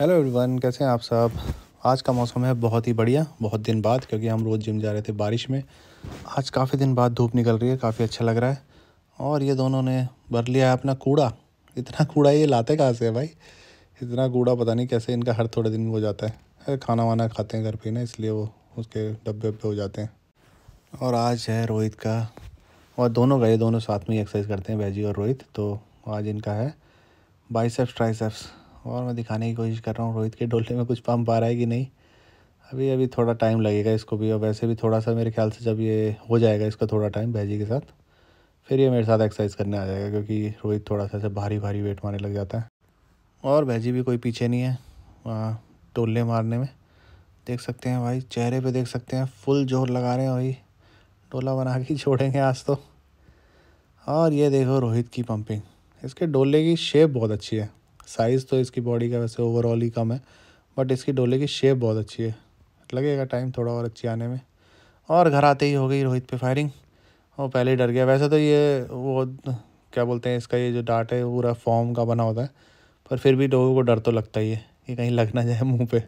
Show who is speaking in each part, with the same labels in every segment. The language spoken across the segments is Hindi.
Speaker 1: हेलो एवरीवन कैसे हैं आप सब आज का मौसम है बहुत ही बढ़िया बहुत दिन बाद क्योंकि हम रोज़ जिम जा रहे थे बारिश में आज काफ़ी दिन बाद धूप निकल रही है काफ़ी अच्छा लग रहा है और ये दोनों ने भर लिया है अपना कूड़ा इतना कूड़ा ये लाते कहाँ से है भाई इतना कूड़ा पता नहीं कैसे इनका हर थोड़े दिन हो जाता है अरे खाना वाना खाते हैं घर पर ना इसलिए वो उसके डब्बे वब्बे हो जाते हैं और आज है रोहित का और दोनों का ये दोनों साथ में ही एक्सरसाइज करते हैं भैजी और रोहित तो आज इनका है बाइसेप्स ट्राइसेप्स और मैं दिखाने की कोशिश कर रहा हूँ रोहित के डोले में कुछ पंप आ रहा है कि नहीं अभी अभी थोड़ा टाइम लगेगा इसको भी और वैसे भी थोड़ा सा मेरे ख्याल से जब ये हो जाएगा इसका थोड़ा टाइम भैजी के साथ फिर ये मेरे साथ एक्सरसाइज करने आ जाएगा क्योंकि रोहित थोड़ा सा ऐसे भारी भारी वेट मारने लग जाता है और भैजी भी कोई पीछे नहीं है वहाँ टोले मारने में देख सकते हैं भाई चेहरे पे देख सकते हैं फुल जोर लगा रहे हैं भाई डोला बना के छोड़ेंगे आज तो और ये देखो रोहित की पंपिंग इसके डोले की शेप बहुत अच्छी है साइज़ तो इसकी बॉडी का वैसे ओवरऑल ही कम है बट इसकी डोले की शेप बहुत अच्छी है लगेगा टाइम थोड़ा और अच्छी आने में और घर आते ही हो गई रोहित पे फायरिंग वो पहले ही डर गया वैसे तो ये वो क्या बोलते हैं इसका ये जो डाट है पूरा फॉर्म का बना होता है पर फिर भी लोगों को डर तो लगता ही है कि कहीं लग ना जाए मुँह पे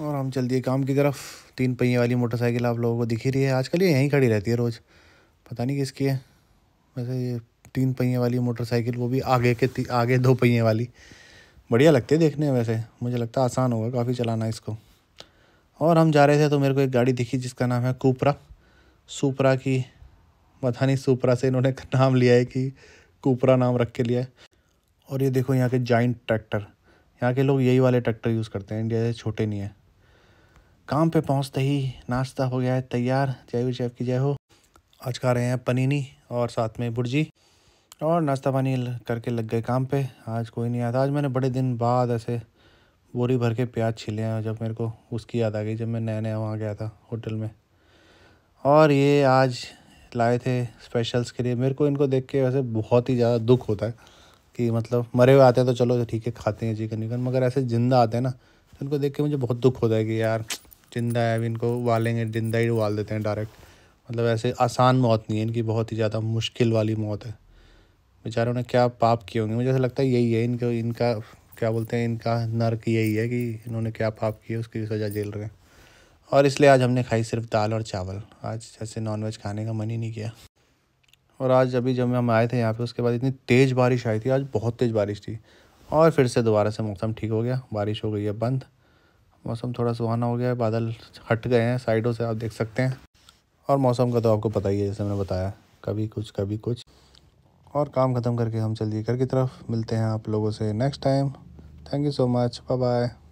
Speaker 1: और हम चल दिए काम की तरफ तीन पहिए वाली मोटरसाइकिल आप लोगों को दिख ही रही है आजकल ये यहीं खड़ी रहती है रोज़ पता नहीं किसकी है वैसे ये तीन पहिए वाली मोटरसाइकिल वो भी आगे के आगे दो पहिए वाली बढ़िया लगती है देखने में वैसे मुझे लगता है आसान होगा काफ़ी चलाना इसको और हम जा रहे थे तो मेरे को एक गाड़ी दिखी जिसका नाम है कोपरा सुपरा की पता नहीं सुपरा से इन्होंने नाम लिया है कि कोपरा नाम रख के लिया है और ये देखो यहाँ के जॉइंट ट्रैक्टर यहाँ के लोग यही वाले ट्रैक्टर यूज़ करते हैं इंडिया से छोटे नहीं है काम पे पहुँचते ही नाश्ता हो गया है तैयार जय हो शेफ की जय हो आज खा रहे हैं पनीनी और साथ में बुर्जी और नाश्ता पानी करके लग गए काम पे आज कोई नहीं आया आज मैंने बड़े दिन बाद ऐसे बोरी भर के प्याज छिले हैं जब मेरे को उसकी याद आ गई जब मैं नया नया वहाँ गया था होटल में और ये आज लाए थे स्पेशल्स के लिए मेरे को इनको देख के वैसे बहुत ही ज़्यादा दुख होता है कि मतलब मरे हुए आते हैं तो चलो ठीक है खाते हैं चिकन विकन मगर ऐसे ज़िंदा आते हैं ना तो इनको देख के मुझे बहुत दुख होता है कि यार जिंदा है अभी इनको उबालेंगे जिंदा ही उबाल देते हैं डायरेक्ट मतलब ऐसे आसान मौत नहीं है इनकी बहुत ही ज़्यादा मुश्किल वाली मौत है बेचारों ने क्या पाप किए होंगे मुझे ऐसा लगता है यही है इनको इनका क्या बोलते हैं इनका नर्क यही है कि इन्होंने क्या पाप किए उसकी सज़ा झेल रहे हैं और इसलिए आज हमने खाई सिर्फ दाल और चावल आज जैसे नॉनवेज खाने का मन ही नहीं किया और आज अभी जब हम आए थे यहाँ पे उसके बाद इतनी तेज़ बारिश आई थी आज बहुत तेज़ बारिश थी और फिर से दोबारा से मौसम ठीक हो गया बारिश हो गई है बंद मौसम थोड़ा सुहाना हो गया है बादल हट गए हैं साइडों से आप देख सकते हैं और मौसम का तो आपको पता ही है जैसे मैंने बताया कभी कुछ कभी कुछ और काम ख़त्म करके हम चलिए घर की तरफ मिलते हैं आप लोगों से next time thank you so much bye bye